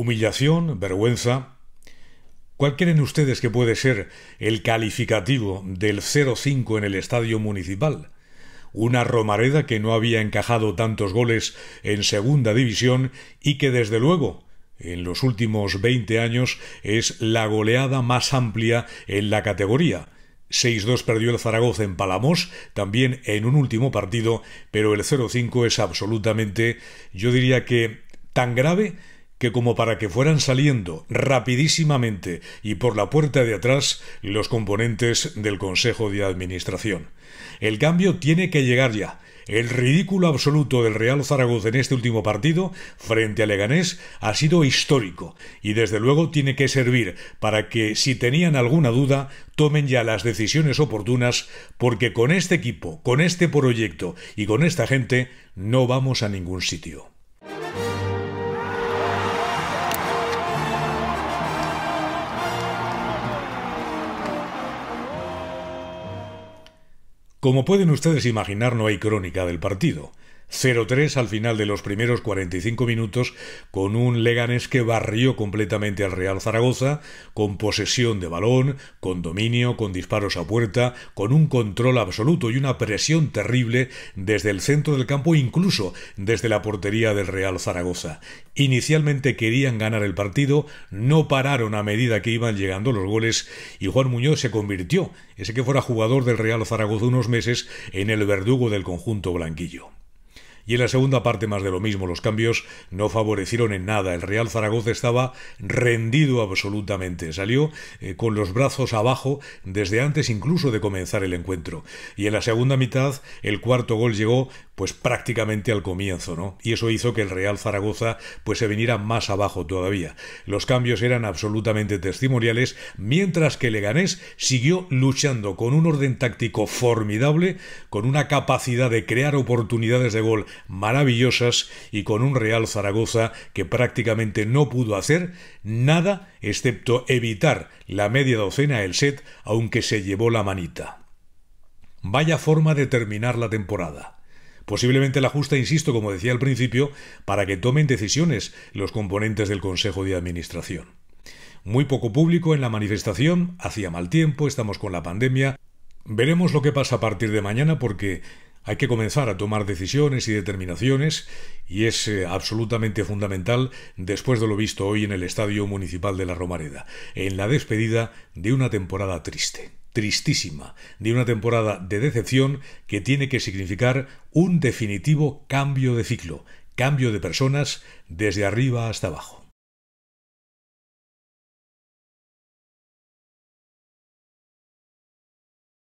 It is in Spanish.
Humillación, vergüenza. ¿Cuál creen ustedes que puede ser el calificativo del 0-5 en el estadio municipal? Una Romareda que no había encajado tantos goles en segunda división y que desde luego en los últimos 20 años es la goleada más amplia en la categoría. 6-2 perdió el Zaragoza en Palamos, también en un último partido, pero el 0-5 es absolutamente, yo diría que tan grave que como para que fueran saliendo rapidísimamente y por la puerta de atrás los componentes del Consejo de Administración. El cambio tiene que llegar ya. El ridículo absoluto del Real Zaragoza en este último partido frente a Leganés ha sido histórico y desde luego tiene que servir para que si tenían alguna duda tomen ya las decisiones oportunas porque con este equipo, con este proyecto y con esta gente no vamos a ningún sitio. Como pueden ustedes imaginar, no hay crónica del partido. 0-3 al final de los primeros 45 minutos con un Leganés que barrió completamente al Real Zaragoza, con posesión de balón, con dominio, con disparos a puerta, con un control absoluto y una presión terrible desde el centro del campo, incluso desde la portería del Real Zaragoza. Inicialmente querían ganar el partido, no pararon a medida que iban llegando los goles y Juan Muñoz se convirtió, ese que fuera jugador del Real Zaragoza unos meses, en el verdugo del conjunto blanquillo. Y en la segunda parte más de lo mismo, los cambios no favorecieron en nada. El Real Zaragoza estaba rendido absolutamente. Salió eh, con los brazos abajo desde antes incluso de comenzar el encuentro. Y en la segunda mitad el cuarto gol llegó pues prácticamente al comienzo, ¿no? Y eso hizo que el Real Zaragoza pues se viniera más abajo todavía. Los cambios eran absolutamente testimoniales, mientras que Leganés siguió luchando con un orden táctico formidable, con una capacidad de crear oportunidades de gol maravillosas y con un Real Zaragoza que prácticamente no pudo hacer nada excepto evitar la media docena el set, aunque se llevó la manita. Vaya forma de terminar la temporada. Posiblemente la justa, insisto, como decía al principio, para que tomen decisiones los componentes del Consejo de Administración. Muy poco público en la manifestación, hacía mal tiempo, estamos con la pandemia. Veremos lo que pasa a partir de mañana porque hay que comenzar a tomar decisiones y determinaciones y es eh, absolutamente fundamental después de lo visto hoy en el Estadio Municipal de La Romareda, en la despedida de una temporada triste tristísima, de una temporada de decepción que tiene que significar un definitivo cambio de ciclo, cambio de personas desde arriba hasta abajo.